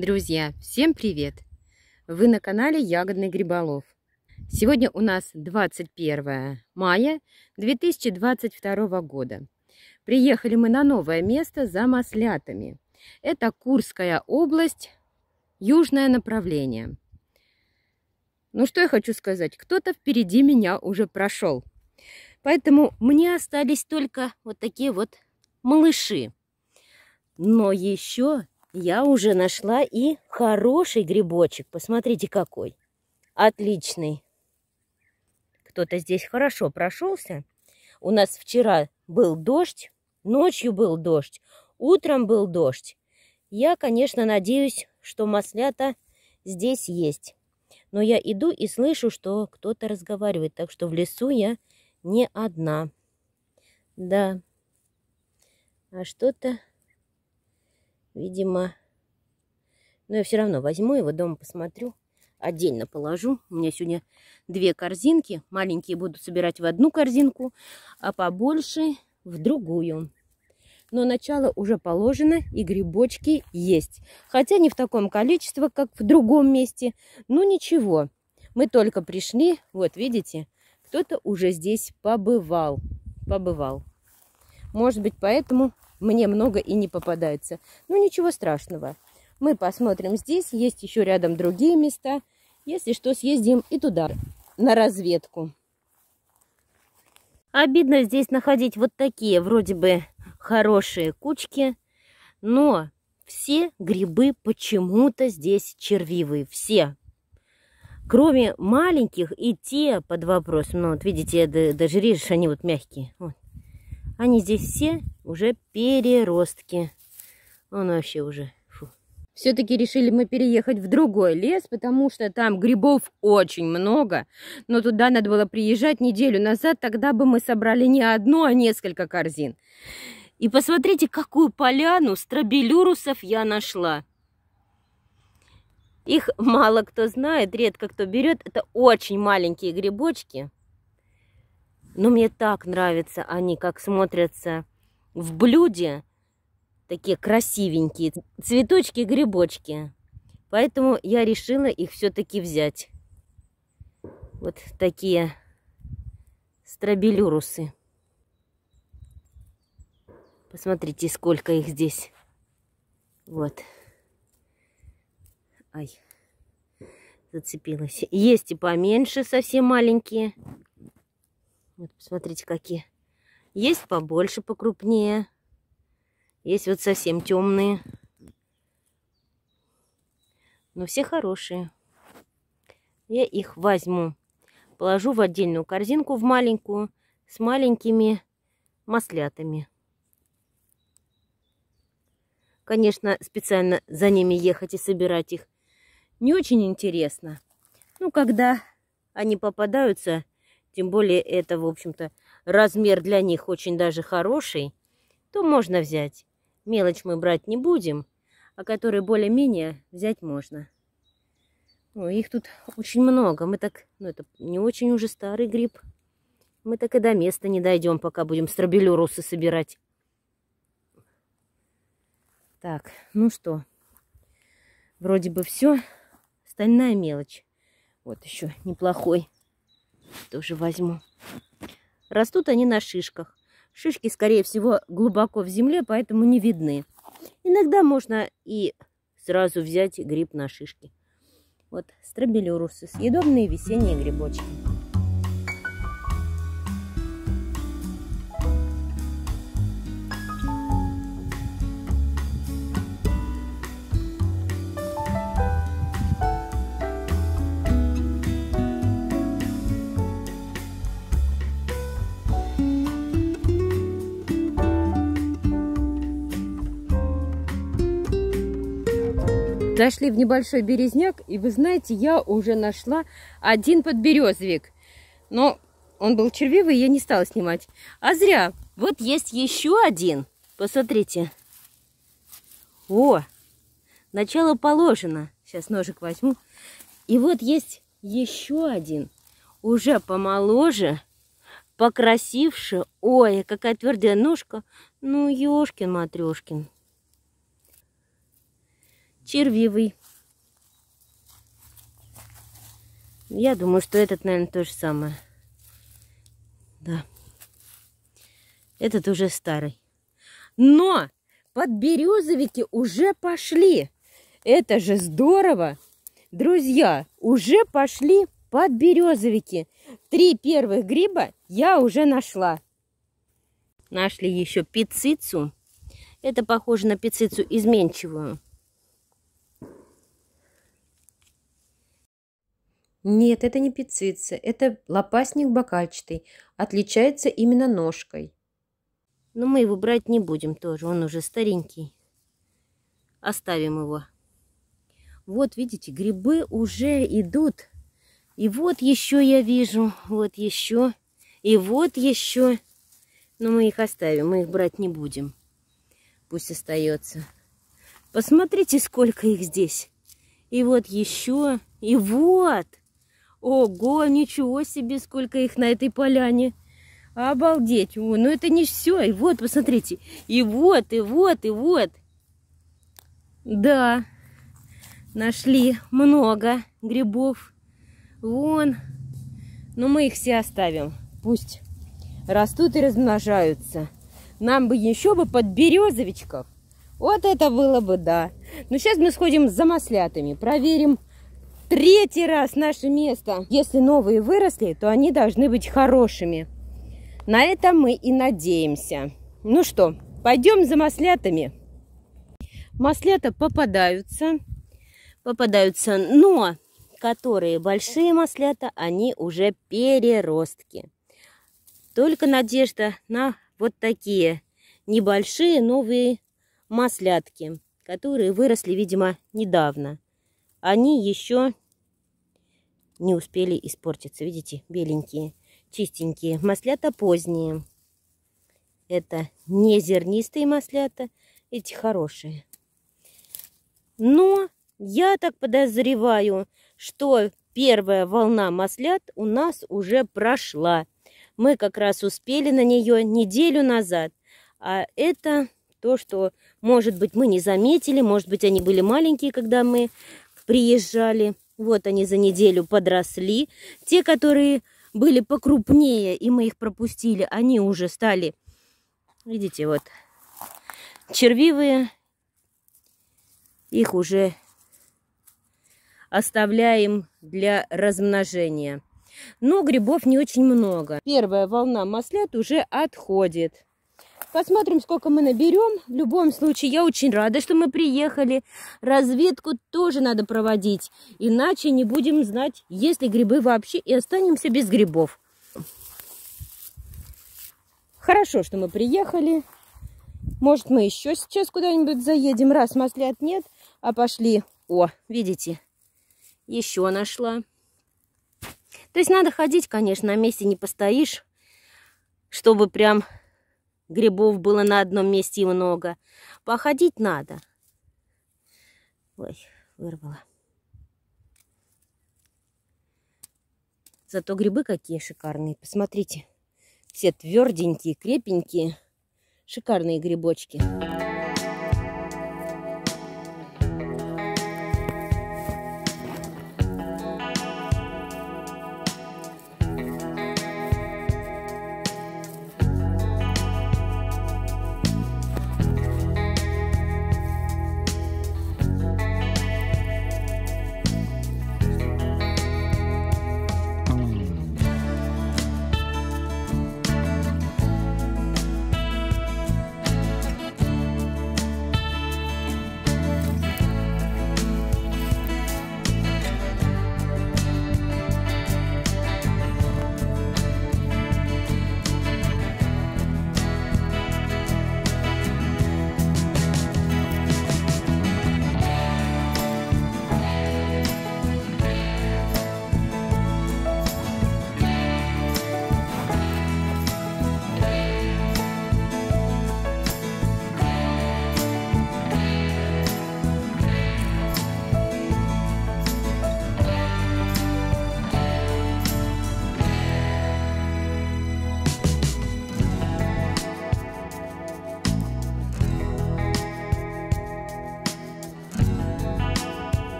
Друзья, всем привет! Вы на канале Ягодный Гриболов. Сегодня у нас 21 мая 2022 года. Приехали мы на новое место за маслятами. Это Курская область, южное направление. Ну что я хочу сказать, кто-то впереди меня уже прошел. Поэтому мне остались только вот такие вот малыши. Но еще я уже нашла и хороший грибочек. Посмотрите, какой. Отличный. Кто-то здесь хорошо прошелся. У нас вчера был дождь, ночью был дождь, утром был дождь. Я, конечно, надеюсь, что маслята здесь есть. Но я иду и слышу, что кто-то разговаривает, так что в лесу я не одна. Да. А что-то Видимо, но я все равно возьму его дома, посмотрю. Отдельно положу. У меня сегодня две корзинки. Маленькие буду собирать в одну корзинку, а побольше в другую. Но начало уже положено, и грибочки есть. Хотя не в таком количестве, как в другом месте. Ну ничего, мы только пришли. Вот, видите, кто-то уже здесь побывал. Побывал. Может быть, поэтому мне много и не попадается. Ну, ничего страшного. Мы посмотрим здесь, есть еще рядом другие места. Если что, съездим и туда, на разведку. Обидно здесь находить вот такие вроде бы хорошие кучки, но все грибы почему-то здесь червивые, все. Кроме маленьких и те под вопрос. Ну, вот видите, даже режешь, они вот мягкие. Вот. Они здесь все уже переростки. Он вообще уже... Все-таки решили мы переехать в другой лес, потому что там грибов очень много. Но туда надо было приезжать неделю назад, тогда бы мы собрали не одну, а несколько корзин. И посмотрите, какую поляну стробелюрусов я нашла. Их мало кто знает, редко кто берет. Это очень маленькие грибочки. Но мне так нравятся они, как смотрятся в блюде. Такие красивенькие. Цветочки, грибочки. Поэтому я решила их все-таки взять. Вот такие стробилюрусы. Посмотрите, сколько их здесь. Вот. Ай, зацепилась. Есть и поменьше, совсем маленькие. Вот, посмотрите, какие. Есть побольше, покрупнее. Есть вот совсем темные. Но все хорошие. Я их возьму. Положу в отдельную корзинку, в маленькую, с маленькими маслятами. Конечно, специально за ними ехать и собирать их не очень интересно. Ну, когда они попадаются, тем более это, в общем-то, размер для них очень даже хороший, то можно взять. Мелочь мы брать не будем, а которые более-менее взять можно. Ну, их тут очень много. Мы так, ну это не очень уже старый гриб. Мы так и до места не дойдем, пока будем стробелюрусы собирать. Так, ну что, вроде бы все. остальная мелочь. Вот еще неплохой тоже возьму. Растут они на шишках. Шишки, скорее всего, глубоко в земле, поэтому не видны. Иногда можно и сразу взять гриб на шишки. Вот стробилюрусы, съедобные весенние грибочки. Зашли в небольшой березняк, и вы знаете, я уже нашла один подберезовик. Но он был червивый, я не стала снимать. А зря. Вот есть еще один. Посмотрите. О, начало положено. Сейчас ножик возьму. И вот есть еще один. Уже помоложе, покрасивше. Ой, какая твердая ножка. Ну, ёшкин-матрёшкин червивый. Я думаю, что этот, наверное, то же самое. Да. Этот уже старый. Но подберезовики уже пошли. Это же здорово. Друзья, уже пошли подберезовики. Три первых гриба я уже нашла. Нашли еще пицицу. Это похоже на пицицу изменчивую. Нет, это не пецица, это лопастник бокальчатый. Отличается именно ножкой. Но мы его брать не будем тоже, он уже старенький. Оставим его. Вот, видите, грибы уже идут. И вот еще я вижу, вот еще, и вот еще. Но мы их оставим, мы их брать не будем. Пусть остается. Посмотрите, сколько их здесь. И вот еще, и вот. Ого, ничего себе, сколько их на этой поляне. Обалдеть. О, ну это не все. И вот, посмотрите. И вот, и вот, и вот. Да, нашли много грибов. Вон. Но ну, мы их все оставим. Пусть растут и размножаются. Нам бы еще бы под березовичков. Вот это было бы, да. Но ну, сейчас мы сходим за маслятами, проверим, третий раз наше место. Если новые выросли, то они должны быть хорошими. На это мы и надеемся. Ну что, пойдем за маслятами. Маслята попадаются. Попадаются, но которые большие маслята, они уже переростки. Только надежда на вот такие небольшие новые маслятки, которые выросли, видимо, недавно они еще не успели испортиться. Видите, беленькие, чистенькие. Маслята поздние. Это не зернистые маслята, эти хорошие. Но я так подозреваю, что первая волна маслят у нас уже прошла. Мы как раз успели на нее неделю назад. А это то, что, может быть, мы не заметили, может быть, они были маленькие, когда мы приезжали. Вот они за неделю подросли. Те, которые были покрупнее, и мы их пропустили, они уже стали, видите, вот, червивые. Их уже оставляем для размножения. Но грибов не очень много. Первая волна маслят уже отходит. Посмотрим, сколько мы наберем. В любом случае, я очень рада, что мы приехали. Разведку тоже надо проводить, иначе не будем знать, есть ли грибы вообще, и останемся без грибов. Хорошо, что мы приехали. Может, мы еще сейчас куда-нибудь заедем, раз маслят нет, а пошли. О, видите, еще нашла. То есть надо ходить, конечно, на месте не постоишь, чтобы прям Грибов было на одном месте и много. Походить надо. Ой, вырвала. Зато грибы какие шикарные. Посмотрите, все тверденькие, крепенькие. Шикарные грибочки.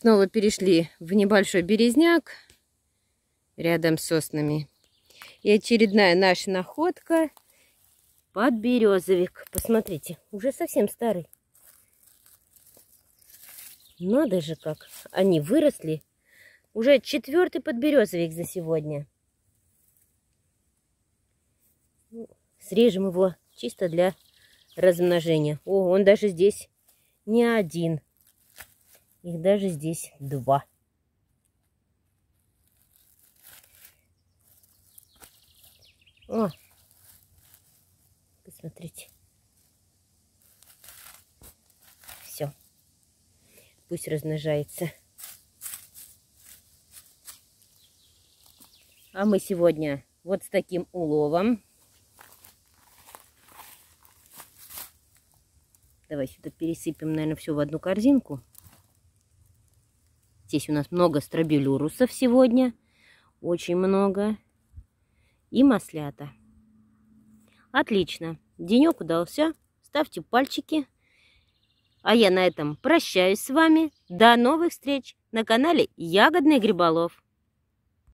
Снова перешли в небольшой березняк рядом с соснами. И очередная наша находка подберезовик. Посмотрите, уже совсем старый. Надо же как, они выросли. Уже четвертый подберезовик за сегодня. Ну, срежем его чисто для размножения. О, он даже здесь не один. Их даже здесь два. О, посмотрите. Все. Пусть размножается. А мы сегодня вот с таким уловом. Давай сюда пересыпем, наверное, все в одну корзинку. Здесь у нас много стробилюрусов сегодня. Очень много. И маслята. Отлично. Денек удался. Ставьте пальчики. А я на этом прощаюсь с вами. До новых встреч на канале Ягодный Гриболов.